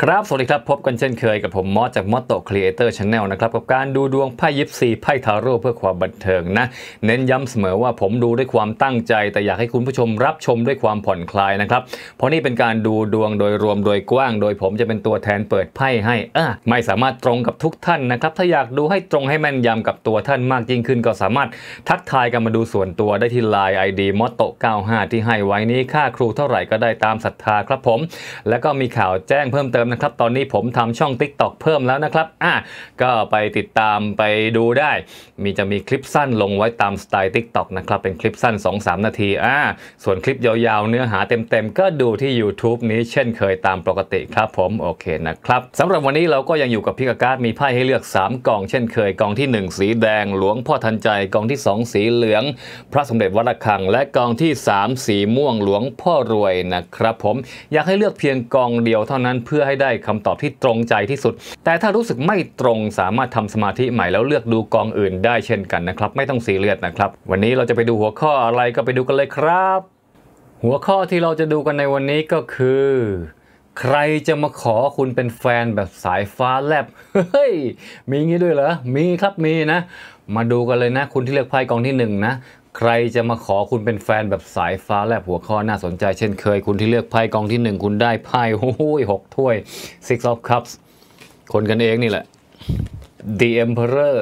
ครับ สวัสดีครับ พบกันเช่นเคยกับผม มอสจากมอสโตครีเอเตอร์ชาแนลนะครับ กับการดูดวงไพ่ยิปซีไพ่ทาโร่เพื่อความบันเทิงนะ เน้นย้ำเสมอว่าผมดูด้วยความตั้งใจแต่อยากให้คุณผู้ชมรับชมด้วยความผ่อนคลายนะครับ เพราะนี่เป็นการดูดวงโดยรวมโดยกว้าง โดยผมจะเป็นตัวแทนเปิดไพ่ให้ อ่ไม่สามารถตรงกับทุกท่านนะครับถ้าอยากดูให้ตรงให้แม่นยำกับตัวท่านมากยิ่งขึ้น ก็สามารถทักทายกันมาดูส่วนตัวได้ที่ไลน์ไอเดียมอสโต95ที่ให้ไว้นี้ค่าครูเท่าไหร่ก็ได้ตามศรัทธาครับผม แล้วก็มีข่าวแจ้งเพิ่มเติมมนะครับตอนนี้ผมทำช่อง TikTok เพิ่มแล้วนะครับ อ่ะ ก็ไปติดตามไปดูได้ มีจะมีคลิปสั้นลงไว้ตามสไตล์ TikTok นะครับ เป็นคลิปสั้น 2-3 นาทีอ่าส่วนคลิปยาวๆเนื้อหาเต็มๆ ก็ดูที่ YouTube นี้เช่นเคยตามปกติครับผม โอเคนะครับสำหรับวันนี้เราก็ยังอยู่กับพิกาการ์ดมีไพ่ให้เลือก 3กองเช่นเคยกองที่ 1 สีแดง หลวง พ่อทันใจกองที่ 2 สีเหลือง พระสมเด็จวัดระฆัง และกองที่ 3 สีม่วงหลวงพ่อรวยนะครับผมอยากให้เลือกเพียงกองเดียวเท่านั้นเพื่อใให้ได้คำตอบที่ตรงใจที่สุด แต่ถ้ารู้สึกไม่ตรงสามารถทำสมาธิใหม่แล้วเลือกดูกองอื่นได้เช่นกันนะครับ ไม่ต้องซีเรียสนะครับ วันนี้เราจะไปดูหัวข้ออะไรก็ไปดูกันเลยครับ หัวข้อที่เราจะดูกันในวันนี้ก็คือ ใครจะมาขอคุณเป็นแฟนแบบสายฟ้าแลบ เฮ้ยมีงี้ด้วยเหรอมีครับมีนะ มาดูกันเลยนะคุณที่เลือกไพ่กองที่1นะใครจะมาขอคุณเป็นแฟนแบบสายฟ้าแลบหัวข้อน่าสนใจเช่นเคยคุณที่เลือกไพ่กองที่1คุณได้ไพ่โอ้ยหกถ้วย six of cups คนกันเองนี่แหละ the emperor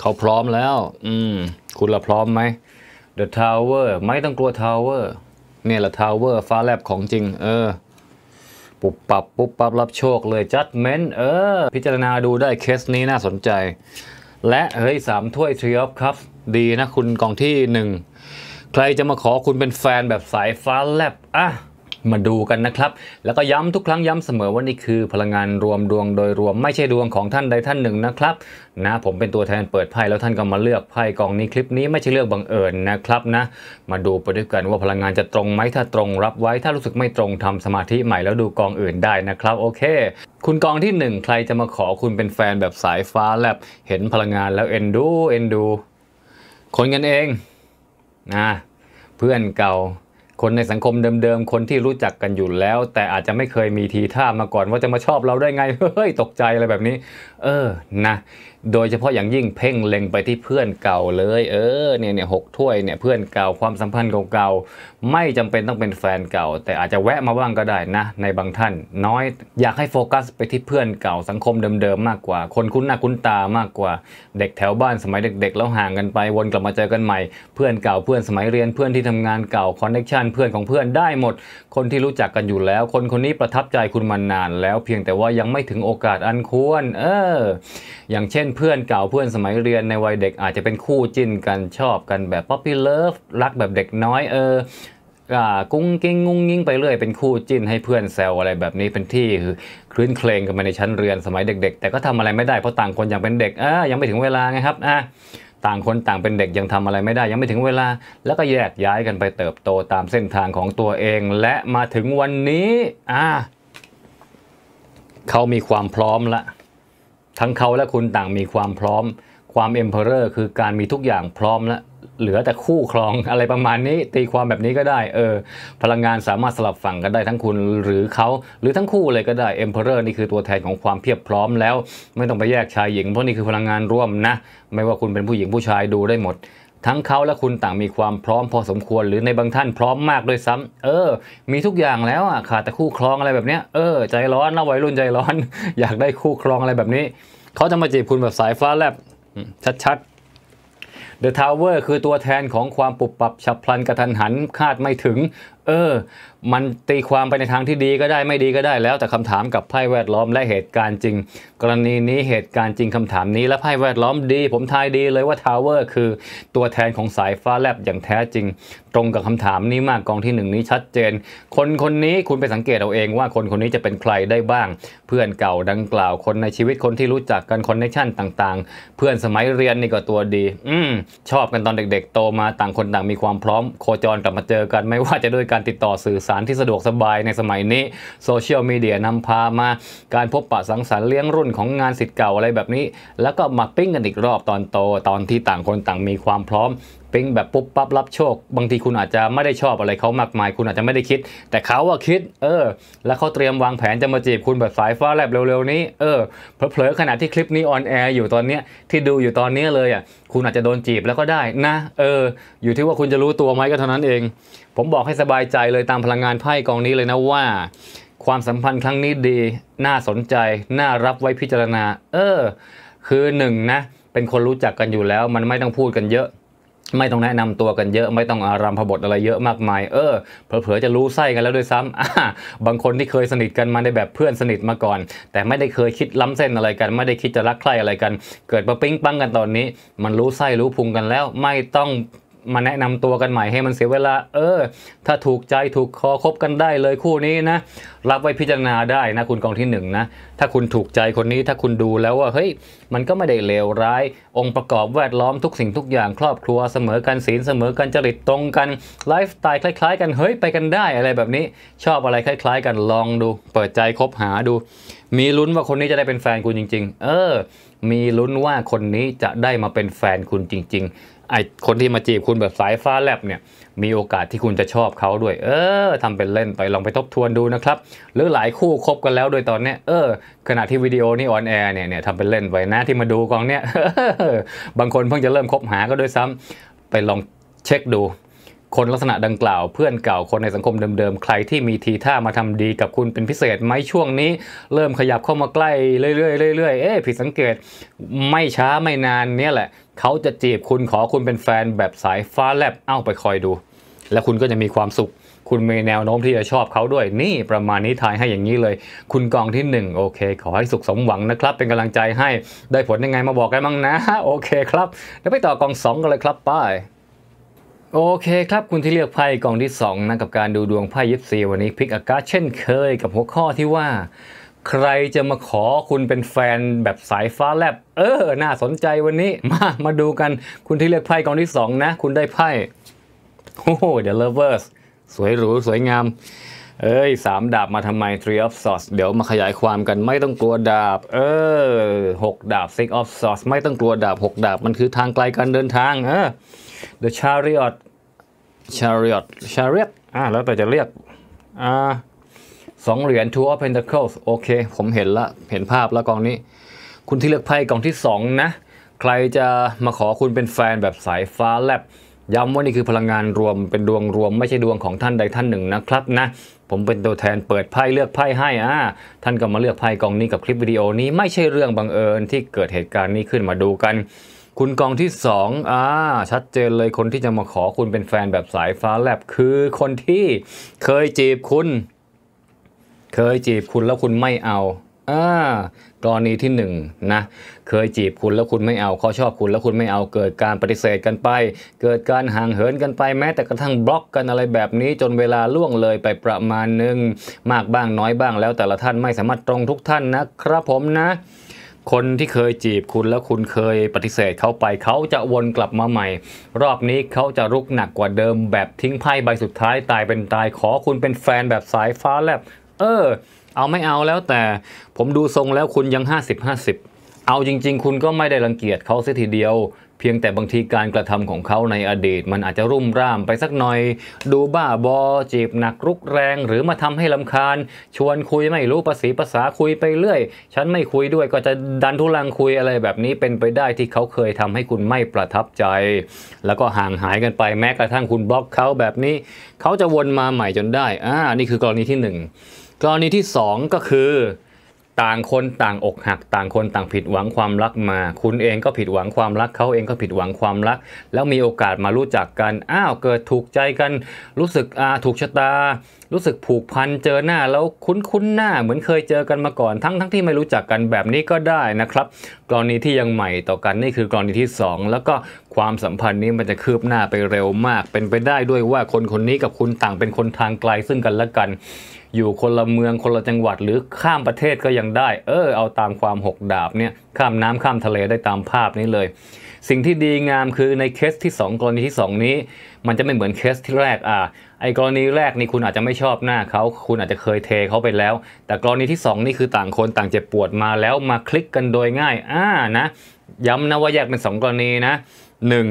เขาพร้อมแล้วอืมคุณละพร้อมไหม the tower ไม่ต้องกลัว tower เนี่ยแหละ tower ฟ้าแลบของจริง เออ ปุบปับปุบปับรับโชคเลย judgment เออพิจารณาดูได้เคสนี้น่าสนใจและเฮ้ยสามถ้วยทรีออฟครับ ดีนะคุณกองที่หนึ่งใครจะมาขอคุณเป็นแฟนแบบสายฟ้าแลบอ่ะมาดูกันนะครับ แล้วก็ย้ำทุกครั้งย้ำเสมอว่านี่คือพลังงานรวมดวง โดยรวมไม่ใช่ดวงของท่านใดท่านหนึ่งนะครับนะผมเป็นตัวแทนเปิดไพ่แล้วท่านก็มาเลือกไพ่กองนี้คลิปนี้ไม่ใช่เลือกบังเอิญนะครับนะมาดูไปด้วยกันว่าพลังงานจะตรงไหมถ้าตรงรับไว้ถ้ารู้สึกไม่ตรงทำสมาธิใหม่แล้วดูกองอื่นได้นะครับโอเค คุณกองที่ 1 ใครจะมาขอคุณเป็นแฟนแบบสายฟ้าแลบเห็นพลังงานแล้วเอ็นดูเอ็นดูคนกันเองนะเพื่อนเก่าคนในสังคมเดิมๆ คนที่รู้จักกันอยู่แล้ว แต่อาจจะไม่เคยมีทีท่ามาก่อนว่าจะมาชอบเราได้ไง เฮ้ยตกใจอะไรแบบนี้ เออ นะโดยเฉพาะอย่างยิ่งเพ่งเล็งไปที่เพื่อนเก่าเลย เออเนี่ยเนี่ยหกถ้วยเนี่ยเพื่อนเก่าความสัมพันธ์เก่าๆไม่จำเป็นต้องเป็นแฟนเก่า แต่อาจจะแวะมาบ้างก็ได้นะในบางท่านน้อยอยากให้โฟกัสไปที่เพื่อนเก่าสังคมเดิมๆมากกว่า คนคุ้นหน้าคุ้นตามากกว่า เด็กแถวบ้านสมัยเด็ก ๆ แล้วห่างกันไป วนกลับมาเจอกันใหม่เพื่อนเก่าเพื่อนสมัยเรียนเพื่อนที่ทำงานเก่าคอนเน็ชันเพื่อนของเพื่อนได้หมดคนที่รู้จักกันอยู่แล้ว คนคนนี้ประทับใจคุณมานานแล้วเพียงแต่ว่ายังไม่ถึงโอกาสอันควร เออ อย่างเช่นเพื่อนเก่าเพื่อนสมัยเรียนในวัยเด็กอาจจะเป็นคู่จิ้น กันชอบกันแบบป๊อปปี้เลิฟรักแบบเด็กน้อยเออ กุ้งกิ้งงุ้งยิ้งไปเรื่อยเป็นคู่จิ้นให้เพื่อนแซวอะไรแบบนี้เป็นที่คือคลื่นเคลงกันมาในชั้นเรียนสมัยเด็ก ๆ แต่ก็ทำอะไรไม่ได้เพราะต่างคนอย่างเป็นเด็กอ่ายังไม่ถึงเวลาไงครับอ่าต่างคนต่างเป็นเด็กยังทำอะไรไม่ได้ยังไม่ถึงเวลา แล้วก็แยกย้ายกันไปเติบโตตามเส้นทางของตัวเอง และมาถึงวันนี้ อ่าเขามีความพร้อมละ ทั้งเขาและคุณต่างมีความพร้อม ความเอ็มเพอเรอร์คือการมีทุกอย่างพร้อมและเหลือแต่คู่ครองอะไรประมาณนี้ ตีความแบบนี้ก็ได้เออพลังงานสามารถสลับฝั่งกันได้ทั้งคุณหรือเขาหรือทั้งคู่เลยก็ได้เอ็มเพอเรอร์นี่คือตัวแทนของความเพียบพร้อมแล้ว ไม่ต้องไปแยกชายหญิงเพราะนี่คือพลังงานร่วมนะ ไม่ว่าคุณเป็นผู้หญิงผู้ชายดูได้หมด ทั้งเขาและคุณต่างมีความพร้อมพอสมควรหรือในบางท่านพร้อมมากด้วยซ้ำ เออ มีทุกอย่างแล้วอ่ะขาดแต่คู่ครองอะไรแบบเนี้ยเออใจร้อนนะวัยรุ่นใจร้อน อยากได้คู่ครองอะไรแบบนี้เขาจะมาจีบคุณแบบสายฟ้าแลบชัด The Tower คือตัวแทนของความปุบปับฉับพลันกระทันหันคาดไม่ถึงเออมันตีความไปในทางที่ดีก็ได้ไม่ดีก็ได้ แล้วแต่คำถามกับไพ่แวดล้อมและเหตุการณ์จริง กรณีนี้เหตุการณ์จริงคำถามนี้ และไพ่แวดล้อมดี ผมทายดีเลยว่าทาวเวอร์คือตัวแทนของสายฟ้าแลบอย่างแท้จริง ตรงกับคำถามนี้มากกองที่1นนี้ชัดเจน คนคนนี้คุณไปสังเกตเอาเองว่าคนคนนี้จะเป็นใครได้บ้าง เพื่อนเก่าดังกล่าวคนในชีวิตคนที่รู้จักกันคอนเนคชั่นต่างๆ เพื่อนสมัยเรียนนี่ก็ตัวดี อืมชอบกันตอนเด็กๆโตมา ต่างคนต่างมีความพร้อมโคจรกลับมาเจอกันไม่ว่าจะด้วยการติดต่อสื่อสสารที่สะดวกสบายในสมัยนี้ โซเชียลมีเดียนำพามาการพบปะสังสรรค์เลี้ยงรุ่นของงานสิทธิ์เก่าอะไรแบบนี้ แล้วก็มาปิ้งกันอีกรอบตอนโตตอนที่ต่างคนต่างมีความพร้อมปินงแบบปุ๊บปั๊บรับโชค บางทีคุณอาจจะไม่ได้ชอบอะไรเขามากมาย คุณอาจจะไม่ได้คิด แต่เขาว่าคิด เออแล้วเขาเตรียมวางแผนจะมาจีบคุณแบบสายฟ้าแลบเร็วๆนี้เออเผลอๆขณะที่คลิปนี้ออนแอร์อยู่ตอนเนี้ยที่ดูอยู่ตอนนี้เลยอ่ะ คุณอาจจะโดนจีบแล้วก็ได้นะ เออ อยู่ที่ว่าคุณจะรู้ตัวไหมก็เท่านั้นเอง ผมบอกให้สบายใจเลยตามพลังงานไพ่กองนี้เลยนะว่า ความสัมพันธ์ครั้งนี้ดีน่าสนใจ น่ารับไว้พิจารณา เออคือหนึ่งนะเป็นคนรู้จักกันอยู่แล้วมันไม่ต้องพูดกันเยอะไม่ต้องแนะนำตัวกันเยอะไม่ต้องอารามพบทอะไรเยอะมากมาย เออเผลอๆจะรู้ไส้กันแล้วด้วยซ้ำบางคนที่เคยสนิทกันมาในแบบเพื่อนสนิทมาก่อน แต่ไม่ได้เคยคิดล้ำเส้นอะไรกัน ไม่ได้คิดจะรักใครอะไรกัน เกิดมาปิ้งปั้งกันตอนนี้ มันรู้ไส้รู้พุงกันแล้ว ไม่ต้องมาแนะนำตัวกันใหม่ให้มันเสียเวลา เออ ถ้าถูกใจถูกคอคบกันได้เลยคู่นี้นะ รับไว้พิจารณาได้นะคุณกองที่1นนะ ถ้าคุณถูกใจคนนี้ถ้าคุณดูแล้วว่าเฮ้ยมันก็ไม่ได้เลวร้าย องค์ประกอบแวดล้อมทุกสิ่งทุกอย่าง ครอบครัว เสมอกันศีลเสมอกันจริตตรงกันไลฟ์สไตล์คล้ายๆ กันเฮ้ยไปกันได้ อะไรแบบนี้ ชอบอะไรคล้าย ๆ กันลองดูเปิดใจคบหาดู มีลุ้นว่าคนนี้จะได้เป็นแฟนคุณจริง ๆ เออมีลุ้นว่าคนนี้จะได้มาเป็นแฟนคุณจริง ๆไอคนที่มาจีบคุณแบบสายฟ้าแลบเนี่ยมีโอกาสที่คุณจะชอบเขาด้วย เออทำเป็นเล่นไปลองไปทบทวนดูนะครับ หรือหลายคู่คบกันแล้วโดยตอนเนี้ยเออขณะที่วิดีโอนี่ออนแอร์เนี่ยเนี่ยทำเป็นเล่นไปนะที่มาดูกองเนี้ยบางคนเพิ่งจะเริ่มคบหาก็ด้วยซ้ำ ไปลองเช็คดูคนลักษณะดังกล่าวเพื่อนเก่าคนในสังคมเดิมๆ ใครที่มีทีท่ามาทำดีกับคุณเป็นพิเศษไหมช่วงนี้เริ่มขยับเข้ามาใกล้ เรื่อยๆเรื่อยๆเอ๊ะผิดสังเกต ไม่ช้าไม่นานเนี่ยแหละ เขาจะจีบคุณขอคุณเป็นแฟนแบบสายฟ้าแลบเอ้าไปคอยดู และคุณก็จะมีความสุข คุณมีแนวโน้มที่จะชอบเขาด้วยนี่ประมาณนี้ทายให้อย่างนี้เลย คุณกองที่1โอเคขอให้สุขสมหวังนะครับ เป็นกำลังใจให้ได้ผลยังไงมาบอกกันบ้างนะ โอเคครับเดี๋ยวไปต่อกอง 2 กันเลยครับป้ายโอเคครับ คุณที่เลือกไพ่กองที่ 2นะกับการดูดวงไพ่ยิปซีวันนี้พิกอากาศเช่นเคยกับหัวข้อที่ว่า ใครจะมาขอคุณเป็นแฟนแบบสายฟ้าแลบเออ น่าสนใจวันนี้ มามาดูกันคุณที่เลือกไพ่กองที่ 2 นะ คุณได้ไพ่โอ้โหเดลเวอร์สสวยหรู สวยงาม เอ้ยสามดาบมาทำไม t ร r e e of s o r เดี๋ยวมาขยายความกันไม่ต้องกลัวดาบ เออหกดาบ Six of s w o r ไม่ต้องกลัวดาบหกดาบมันคือทางไกลการเดินทางเออ The Chariot Chariot Chariot อ่าแล้วแต่จะเรียก อ่าสองเหรียญ Two of Pentacles โอเคผมเห็นละเห็นภาพแล้วกองนี้ คุณที่เลือกไพ่กองที่2นะใครจะมาขอคุณเป็นแฟนแบบสายฟ้าแลบย้ำว่านี่คือพลังงานรวมเป็นดวงรวม ไม่ใช่ดวงของท่านใดท่านหนึ่งนะครับนะผมเป็นตัวแทนเปิดไพ่เลือกไพ่ให้อ่าท่านก็มาเลือกไพ่กองนี้กับคลิปวิดีโอนี้ไม่ใช่เรื่องบังเอิญที่เกิดเหตุการณ์นี้ขึ้นมาดูกันคุณกองที่สองอ่า ชัดเจนเลยคนที่จะมาขอคุณเป็นแฟนแบบสายฟ้าแลบ คือคนที่เคยจีบคุณ เคยจีบคุณแล้วคุณไม่เอา อ่า กรณีที่หนึ่งนะ เคยจีบคุณแล้วคุณไม่เอาเขาชอบคุณแล้วคุณไม่เอา เกิดการปฏิเสธกันไป เกิดการห่างเหินกันไปแม้แต่กระทั่งบล็อกกันอะไรแบบนี้ จนเวลาล่วงเลยไปประมาณหนึ่งมากบ้างน้อยบ้างแล้วแต่ละท่านไม่สามารถตรงทุกท่านนะครับ ผมนะคนที่เคยจีบคุณแล้วคุณเคยปฏิเสธเขาไปเขาจะวนกลับมาใหม่ รอบนี้เขาจะรุกหนักกว่าเดิมแบบทิ้งไพ่ใบสุดท้ายตายเป็นตายขอคุณเป็นแฟนแบบสายฟ้าแลบเออ เอาไม่เอาแล้วแต่ ผมดูทรงแล้วคุณยัง 50-50 เอาจริงๆคุณก็ไม่ได้รังเกียจเขาเสียทีเดียวเพียงแต่บางทีการกระทำของเขาในอดีต มันอาจจะรุ่มร่ามไปสักหน่อยดูบ้าบอจีบหนักรุกแรง หรือมาทำให้ลาคาญ ชวนคุยไม่รู้ภาษีภาษาคุยไปเรื่อยฉันไม่คุยด้วยก็จะดันทุลังคุยอะไรแบบนี้เป็นไปได้ที่เขาเคยทำให้คุณไม่ประทับใจ แล้วก็ห่างหายกันไปแม้กระทั่งคุณบล็อกเขาแบบนี้ เขาจะวนมาใหม่จนได้อ่านี่คือกรณีที่ 1 กรณีที่ 2 ก็คือต่างคนต่างอกหักต่างคนต่างผิดหวังความรักมา คุณเองก็ผิดหวังความรักเขาเองก็ผิดหวังความรัก แล้วมีโอกาสมารู้จักกันอ้าวเกิดถูกใจกันรู้สึกอาถูกชะตา รู้สึกผูกพันเจอหน้าแล้วคุ้นคุ้นหน้าเหมือนเคยเจอกันมาก่อน ทั้งทั้งที่ไม่รู้จักกันแบบนี้ก็ได้นะครับกรณีที่ยังใหม่ต่อกันนี่คือกรณีที่ 2 แล้วก็ความสัมพันธ์นี้มันจะคืบหน้าไปเร็วมาก เป็นไปได้ด้วยว่าคนคนนี้กับคุณต่างเป็นคนทางไกลซึ่งกันและกันอยู่คนละเมืองคนละจังหวัดหรือข้ามประเทศก็ยังได้เออเอาตามความหกดาบเนี่ยข้ามน้ำข้ามทะเลได้ตามภาพนี้เลย สิ่งที่ดีงามคือในเคสที่ 2 กรณีที่ 2 นี้ มันจะไม่เหมือนเคสที่แรกอ่าไอกรณีแรกนี่คุณอาจจะไม่ชอบหน้าเขาคุณอาจจะเคยเทเขาไปแล้ว แต่กรณีที่ 2 นี่คือต่างคนต่างเจ็บปวดมาแล้วมาคลิกกันโดยง่ายอ่านะย้ำนะว่าแยกเป็น2 กรณีนะ 1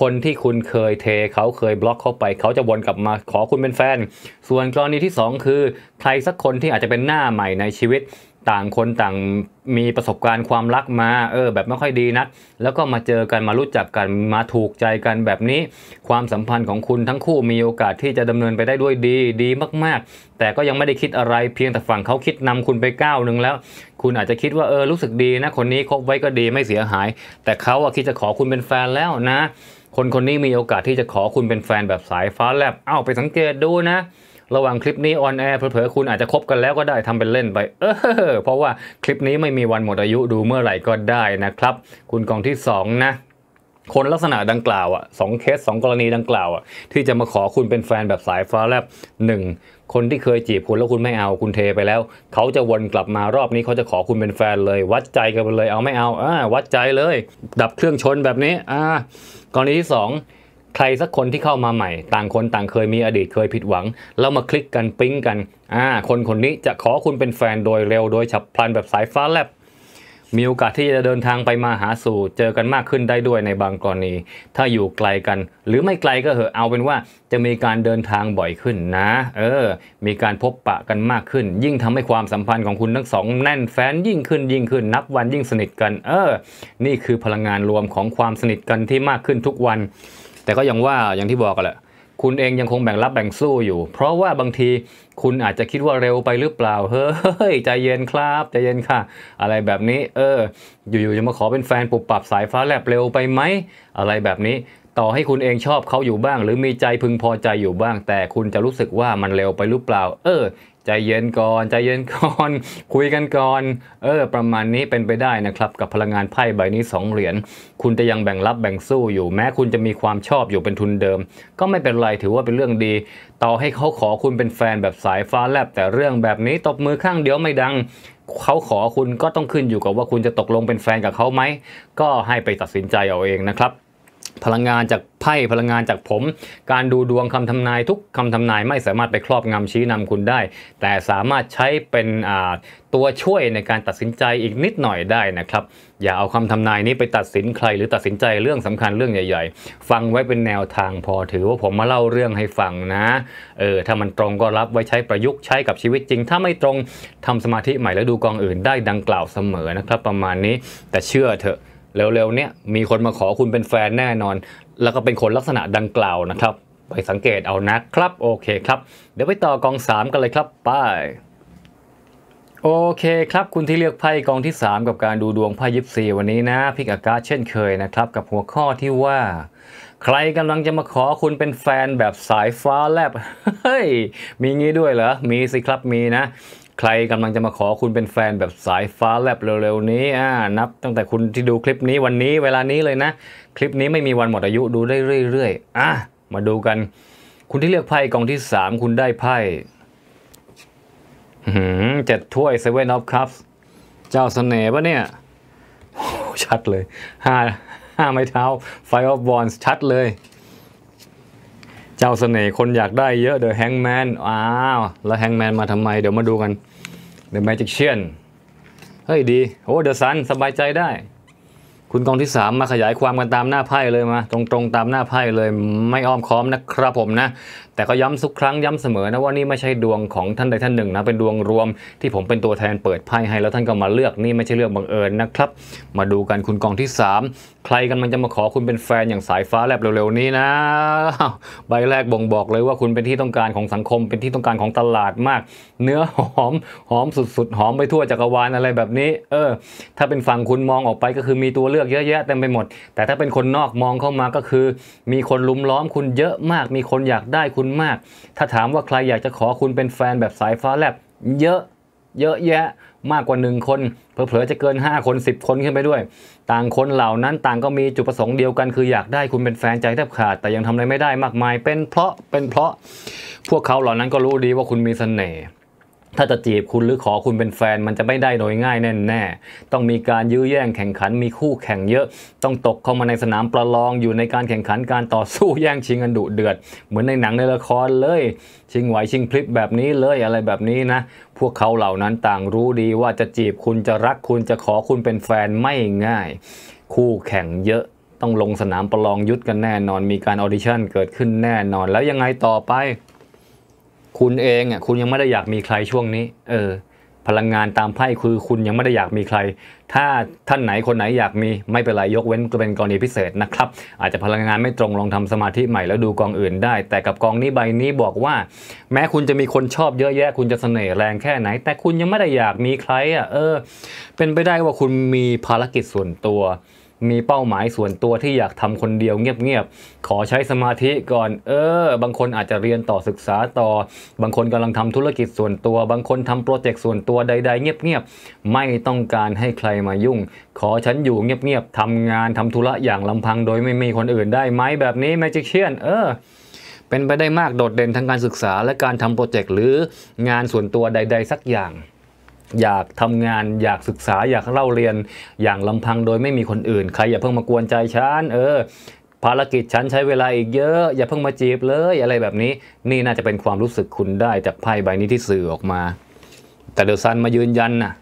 คนที่คุณเคยเทเขาเคยบล็อกเข้าไป เขาจะวนกลับมา ขอคุณเป็นแฟน ส่วนกรณีที่ 2 คือใครสักคนที่อาจจะเป็นหน้าใหม่ในชีวิต ต่างคนต่างมีประสบการณ์ความรักมา เออ แบบไม่ค่อยดีนะักแล้วก็มาเจอกันมารู้จักกันมาถูกใจกันแบบนี้ ความสัมพันธ์ของคุณทั้งคู่มีโอกาสที่จะดำเนินไปได้ด้วยดี ดีมาก ๆ แต่ก็ยังไม่ได้คิดอะไรเพียงแต่ฝั่งเขาคิดนำคุณไปก้าวหนึ่งแล้ว คุณอาจจะคิดว่าเออรู้สึกดีนะคนนี้คบไว้ก็ดีไม่เสียหาย แต่เขาอะคิดจะขอคุณเป็นแฟนแล้วนะคนคนนี้มีโอกาสที่จะขอคุณเป็นแฟนแบบสายฟ้าแลบเอ้าไปสังเกตดูนะ ระหว่างคลิปนี้ออนแอร์เผลอๆคุณอาจจะคบกันแล้วก็ได้ทำเป็นเล่นไป เออเพราะว่าคลิปนี้ไม่มีวันหมดอายุดูเมื่อไหร่ก็ได้นะครับ คุณกองที่ 2 นะคนลักษณะดังกล่าวอ่ะสองเคสสองกรณีดังกล่าวอ่ะที่จะมาขอคุณเป็นแฟนแบบสายฟ้าแลบหนึ่งคนที่เคยจีบคุณแล้วคุณไม่เอาคุณเทไปแล้วเขาจะวนกลับมารอบนี้เขาจะขอคุณเป็นแฟนเลย วัดใจกันไปเลยเอาไม่เอาอ่าวัดใจเลย ดับเครื่องชนแบบนี้อ่ากรณีที่สองใครสักคนที่เข้ามาใหม่ ต่างคนต่างเคยมีอดีตเคยผิดหวังแล้วมาคลิกกันปิ๊งกันอ่า คนคนนี้จะขอคุณเป็นแฟนโดยเร็วโดยฉับพลันแบบสายฟ้าแลบมีโอกาสที่จะเดินทางไปมาหาสู่ เจอกันมากขึ้นได้ด้วยในบางกรณีถ้าอยู่ไกลกัน หรือไม่ไกลก็เหอะเอาเป็นว่า จะมีการเดินทางบ่อยขึ้นนะ เออ มีการพบปะกันมากขึ้น ยิ่งทำให้ความสัมพันธ์ของคุณทั้งสองแน่นแฟ้นยิ่งขึ้น ยิ่งขึ้นนับวันยิ่งสนิทกัน เออ นี่คือพลังงานรวมของความสนิทกันที่มากขึ้นทุกวัน แต่ก็อย่างว่าอย่างที่บอกกันแหละคุณเองยังคงแบ่งรับแบ่งสู้อยู่ เพราะว่าบางทีคุณอาจจะคิดว่าเร็วไปหรือเปล่า เฮ้ย ใจเย็นครับ ใจเย็นค่ะ อะไรแบบนี้ เออ อยู่ๆจะมาขอเป็นแฟนปุบปรับสายฟ้าแลบเร็วไปไหม อะไรแบบนี้ต่อให้คุณเองชอบเขาอยู่บ้าง หรือมีใจพึงพอใจอยู่บ้าง แต่คุณจะรู้สึกว่ามันเร็วไปหรือเปล่า เออ ใจเย็นก่อนใจเย็นก่อน คุยกันก่อนเออ ประมาณนี้เป็นไปได้นะครับ กับพลังงานไพ่ใบนี้2เหรียญคุณจะยังแบ่งรับแบ่งสู้อยู่แม้คุณจะมีความชอบอยู่เป็นทุนเดิม ก็ไม่เป็นไรถือว่าเป็นเรื่องดี ต่อให้เขาขอคุณเป็นแฟนแบบสายฟ้าแลบแต่เรื่องแบบนี้ ตบมือข้างเดียวไม่ดังเขาขอคุณก็ต้องขึ้นอยู่กับว่าคุณจะตกลงเป็นแฟนกับเขาไหม ก็ให้ไปตัดสินใจเอาเองนะครับพลังงานจากไพ่พลังงานจากผม การดูดวงคำทำนายทุกคำทำนายไม่สามารถไปครอบงำชี้นำคุณได้ แต่สามารถใช้เป็นตัวช่วยในการตัดสินใจอีกนิดหน่อยได้นะครับ อย่าเอาคำทำนายนี้ไปตัดสินใคร หรือตัดสินใจเรื่องสำคัญเรื่องใหญ่ ๆ ฟังไว้เป็นแนวทางพอถือว่าผมมาเล่าเรื่องให้ฟังนะเออถ้ามันตรงก็รับไว้ใช้ประยุกต์ใช้กับชีวิตจริง ถ้าไม่ตรงทำสมาธิใหม่แล้วดูกองอื่นได้ ดังกล่าวเสมอนะครับ ประมาณนี้แต่เชื่อเถอะเร็วๆ เนี้ยมีคนมาขอคุณเป็นแฟนแน่นอน แล้วก็เป็นคนลักษณะดังกล่าวนะครับ ไปสังเกตเอานะครับ โอเคครับ เดี๋ยวไปต่อกอง 3 กันเลยครับ ไป โอเคครับ คุณที่เลือกไพ่กองที่ 3 กับการดูดวงไพ่ยิปซีวันนี้นะพิกอากาศเช่นเคยนะครับ กับหัวข้อที่ว่า ใครกำลังจะมาขอคุณเป็นแฟนแบบสายฟ้าแลบเฮ้ย มีงี้ด้วยเหรอ มีสิครับ มีนะใครกำลังจะมาขอคุณเป็นแฟนแบบสายฟ้าแลบเร็วๆนี้อ่า นับตั้งแต่คุณที่ดูคลิปนี้วันนี้เวลานี้เลยนะ คลิปนี้ไม่มีวันหมดอายุดูได้เรื่อยๆอ่ะมาดูกัน คุณที่เลือกไพ่กองที่สามคุณได้ไพ่เจ็ดถ้วยเซเว่นออฟคัพเจ้าเสน่ห์ปะเนี่ยชัดเลยห้าห้าไม้เท้าไฟออฟบอลชัดเลยเจ้าเสน่ห์คนอยากได้เยอะเดอะแฮงแมนอ้าวแล้วแฮงแมนมาทำไม เดี๋ยวมาดูกันเดอะแมจิกเชียนเฮ้ยดีโอ้เดอะซันสบายใจได้ คุณกองที่ 3 มาขยายความกันตามหน้าไพ่เลยมา ตรงๆตตามหน้าไพ่เลยไม่อ้อมค้อมนะครับผมนะแต่ก็ย้ำทุกครั้งย้ำเสมอนะว่านี่ไม่ใช่ดวงของท่านใดท่านหนึ่งนะ เป็นดวงรวมที่ผมเป็นตัวแทนเปิดไพ่ให้แล้วท่านก็มาเลือกนี่ไม่ใช่เรื่องบังเอิญนะครับ มาดูกันคุณกองที่ 3 ใครกันมันจะมาขอคุณเป็นแฟนอย่างสายฟ้าแลบเร็วๆนี้นะ ใบแรกบ่งบอกเลยว่าคุณเป็นที่ต้องการของสังคมเป็นที่ต้องการของตลาดมาก เนื้อหอมหอมสุดๆ หอมไปทั่วจักรวาลอะไรแบบนี้ เออ ถ้าเป็นฝั่งคุณมองออกไปก็คือมีตัวเลือกเยอะแยะเต็มไปหมด แต่ถ้าเป็นคนนอกมองเข้ามาก็คือ มีคนลุมล้อมคุณเยอะมาก มีคนอยากได้คุณณมากถ้าถามว่าใครอยากจะขอคุณเป็นแฟนแบบสายฟ้าแลบเยอะ เยอะแยะมากกว่า 1 คนเผลอๆจะเกิน 5 คน 10คนขึ้นไปด้วย ต่างคนเหล่านั้นต่างก็มีจุดประสงค์เดียวกัน คืออยากได้คุณเป็นแฟนใจแทบขาดแต่ยังทำอะไรไม่ได้มากมาย เป็นเพราะเป็นเพราะ พวกเขาเหล่านั้นก็รู้ดีว่าคุณมีเสน่ห์ถ้าจะจีบคุณหรือขอคุณเป็นแฟนมันจะไม่ได้โดยง่ายแน่ๆต้องมีการยื้อแย่งแข่งขัน มีคู่แข่งเยอะ ต้องตกเข้ามาในสนามประลองอยู่ในการแข่งขันการต่อสู้แย่งชิงกันดุเดือดเหมือนในหนังในละครเลย ชิงไหวชิงพลิบแบบนี้เลยอะไรแบบนี้นะ พวกเขาเหล่านั้นต่างรู้ดีว่าจะจีบคุณจะรักคุณจะขอคุณเป็นแฟนไม่ง่าย คู่แข่งเยอะต้องลงสนามประลองยุทธกันแน่นอน มีการออดิชั่นเกิดขึ้นแน่นอน แล้วยังไงต่อไปคุณ เองอ่ะคุณยังไม่ได้อยากมีใครช่วงนี้ เออ พลังงานตามไพ่คือคุณยังไม่ได้อยากมีใคร ถ้าท่านไหนคนไหนอยากมีไม่เป็นไร ยกเว้นก็เป็นกรณีพิเศษนะครับ อาจจะพลังงานไม่ตรงลองทำสมาธิใหม่แล้วดูกองอื่นได้ แต่กับกองนี้ใบนี้บอกว่าแม้คุณจะมีคนชอบเยอะแยะคุณจะเสน่ห์แรงแค่ไหน แต่คุณยังไม่ได้อยากมีใครอ่ะเออเป็นไปได้ว่าคุณมีภารกิจส่วนตัวมีเป้าหมายส่วนตัวที่อยากทำคนเดียวเงียบๆ ขอใช้สมาธิก่อน เออ บางคนอาจจะเรียนต่อศึกษาต่อ บางคนกำลังทำธุรกิจส่วนตัว บางคนทำโปรเจกต์ส่วนตัวใด ๆ เงียบๆ ไม่ต้องการให้ใครมายุ่ง ขอฉันอยู่เงียบๆทำงานทำธุระอย่างลำพังโดยไม่มีคนอื่นได้ไหมแบบนี้ไม่จะเชียนเออ เป็นไปได้มากโดดเด่นทางการศึกษาและการทำโปรเจกต์หรืองานส่วนตัวใด ๆ สักอย่างอยากทำงานอยากศึกษา อยากเล่าเรียน อย่างลำพังโดยไม่มีคนอื่นใครอย่าเพิ่งมากวนใจฉันเออ ภารกิจฉันใช้เวลาอีกเยอะอย่าเพิ่งมาจีบเลยอะไรแบบนี้ นี่น่าจะเป็นความรู้สึกคุณได้จากไพ่ใบนี้ที่สื่อออกมา แต่เดอซันมายืนยันนะ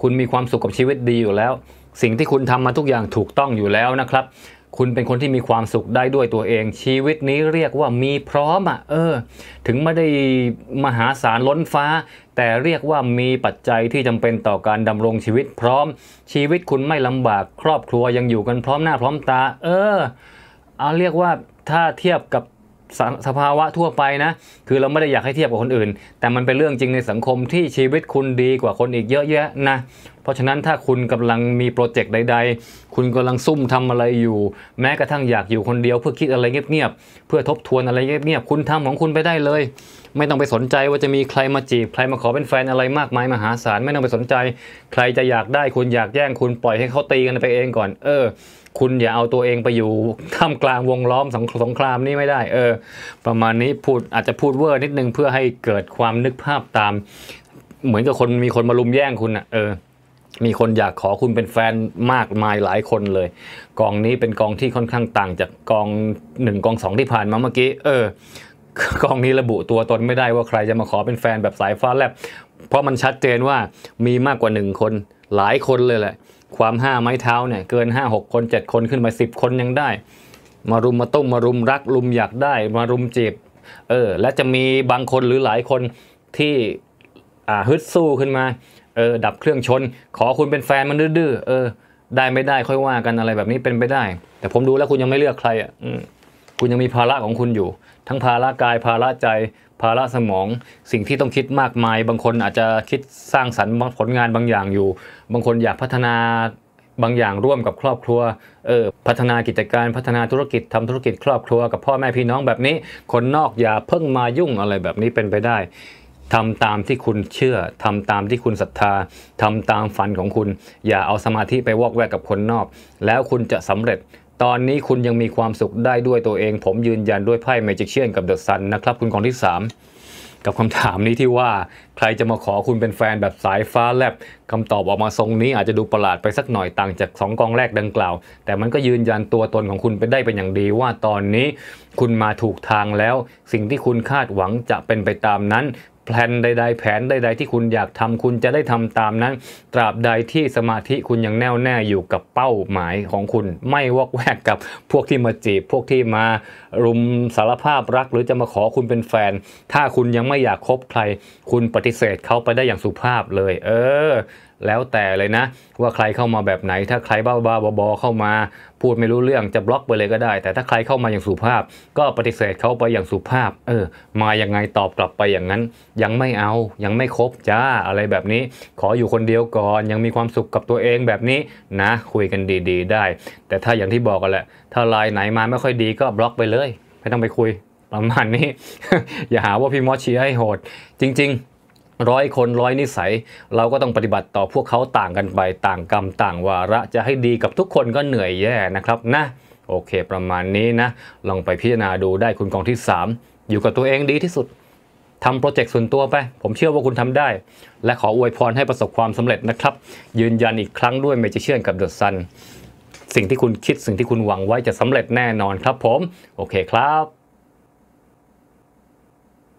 คุณมีความสุขกับชีวิตดีอยู่แล้ว สิ่งที่คุณทำมาทุกอย่างถูกต้องอยู่แล้วนะครับคุณเป็นคนที่มีความสุขได้ด้วยตัวเอง ชีวิตนี้เรียกว่ามีพร้อมอ่ะเออ ถึงไม่ได้มหาศาลล้นฟ้า แต่เรียกว่ามีปัจจัยที่จำเป็นต่อการดำรงชีวิตพร้อม ชีวิตคุณไม่ลำบากครอบครัวยังอยู่กันพร้อมหน้าพร้อมตา เออเอาเรียกว่าถ้าเทียบกับสสภาวะทั่วไปนะ คือเราไม่ได้อยากให้เทียบกับคนอื่น แต่มันเป็นเรื่องจริงในสังคมที่ชีวิตคุณดีกว่าคนอีกเยอะแยะนะเพราะฉะนั้นถ้าคุณกำลังมีโปรเจกต์ใด ๆ คุณกำลังซุ่มทำอะไรอยู่ แม้กระทั่งอยากอยู่คนเดียวเพื่อคิดอะไรเงียบๆ เพื่อทบทวนอะไรเงียบๆ คุณทำของคุณไปได้เลย ไม่ต้องไปสนใจว่าจะมีใครมาจีบใครมาขอเป็นแฟนอะไรมากมายมหาศาลไม่ต้องไปสนใจ ใครจะอยากได้คุณอยากแย่งคุณปล่อยให้เขาตีกันไปเองก่อน เออ คุณอย่าเอาตัวเองไปอยู่ท่ามกลางวงล้อมสงสงครามนี่ไม่ได้ เออ ประมาณนี้พูดอาจจะพูดเวอร์นิดนึงเพื่อให้เกิดความนึกภาพตาม เหมือนกับคนมีคนมาลุมแย่งคุณอนะ่ะเออมีคนอยากขอคุณเป็นแฟนมากมายหลายคนเลยกองนี้เป็นกองที่ค่อนข้างต่าง จากกองหนึ่งกองสองที่ผ่านมาเมื่อกี้เออ กองนี้ระบุตัวตนไม่ได้ว่าใคร จะมาขอเป็นแฟนแบบสายฟ้าแลบเพราะมันชัดเจนว่ามีมากกว่าหนึ่งคน หลายคนเลยแหละความห้าไม้เท้าเนี่ยเกินห้าหกคนเจ็ดคนขึ้นมาสิบคนยังได้มารุมมาต้มมารุมรักรุมอยากได้มารุมจีบเออ และจะมีบางคนหรือหลายคนที่ฮึดสู้ขึ้นมาเออดับเครื่องชน ขอคุณเป็นแฟนมันดื้อเออ ได้ไม่ได้ค่อยว่ากันอะไรแบบนี้เป็นไปได้ แต่ผมดูแล้วคุณยังไม่เลือกใครอ่ะคุณยังมีภาระของคุณอยู่ ทั้งภาระกายภาระใจภาระสมอง สิ่งที่ต้องคิดมากมาย บางคนอาจจะคิดสร้างสรรค์ผลงานบางอย่างอยู่ บางคนอยากพัฒนาบางอย่างร่วมกับครอบครัวเออพัฒนากิจการพัฒนาธุรกิจทำธุรกิจครอบครัว กับพ่อแม่พี่น้องแบบนี้ คนนอกอย่าเพิ่งมายุ่งอะไรแบบนี้เป็นไปได้ทำตามที่คุณเชื่อ ทำตามที่คุณศรัทธาทำตามฝันของคุณ อย่าเอาสมาธิไปวอกแวกกับคนนอก แล้วคุณจะสำเร็จ ตอนนี้คุณยังมีความสุขได้ด้วยตัวเอง ผมยืนยันด้วยไพ่เมจิกเชียนกับเดอะซันนะครับคุณกองที่ 3 กับคำถามนี้ที่ว่า ใครจะมาขอคุณเป็นแฟนแบบสายฟ้าแลบคำตอบออกมาทรงนี้อาจจะดูประหลาดไปสักหน่อยต่างจาก2กองแรกดังกล่าว แต่มันก็ยืนยันตัวตนของคุณไปได้เป็นอย่างดีว่าตอนนี้คุณมาถูกทางแล้ว สิ่งที่คุณคาดหวังจะเป็นไปตามนั้นแผนใดๆแผนใดๆที่คุณอยากทำคุณจะได้ทำตามนั้น ตราบใดที่สมาธิคุณยังแน่วแน่อยู่กับเป้าหมายของคุณ ไม่วอกแวกกับพวกที่มาจีบ พวกที่มารุมสารภาพรักหรือจะมาขอคุณเป็นแฟน ถ้าคุณยังไม่อยากคบใคร คุณปฏิเสธเขาไปได้อย่างสุภาพเลย เออแล้วแต่เลยนะว่าใครเข้ามาแบบไหน ถ้าใครบ้าบ้าบอเข้ามา พูดไม่รู้เรื่องจะบล็อกไปเลยก็ได้ แต่ถ้าใครเข้ามาอย่างสุภาพ ก็ปฏิเสธเขาไปอย่างสุภาพเออมาอย่างไงตอบกลับไปอย่างนั้น ยังไม่เอายังไม่ครบจ้า อะไรแบบนี้ ขออยู่คนเดียวก่อนยังมีความสุขกับตัวเองแบบนี้นะ คุยกันดีๆได้ แต่ถ้าอย่างที่บอกกันแหละถ้าลายไหนมาไม่ค่อยดีก็บล็อกไปเลยไม่ต้องไปคุยประมาณนี้ อย่าหาว่าพี่มอชี้ให้โหด จริง ๆร้อยคนร้อยนิสัย เราก็ต้องปฏิบัติต่อพวกเขาต่างกันไป ต่างกรรมต่างวาระจะให้ดีกับทุกคนก็เหนื่อยแย่นะครับนะ โอเค ประมาณนี้นะ ลองไปพิจารณาดูได้คุณกองที่3อยู่กับตัวเองดีที่สุดทำโปรเจกต์ส่วนตัวไปผมเชื่อว่าคุณทำได้ และขออวยพรให้ประสบความสำเร็จนะครับ ยืนยันอีกครั้งด้วยไม่จะเชียอกับเดอะซันสิ่งที่คุณคิดสิ่งที่คุณหวังไว้จะสำเร็จแน่นอนครับผม โอเคครับ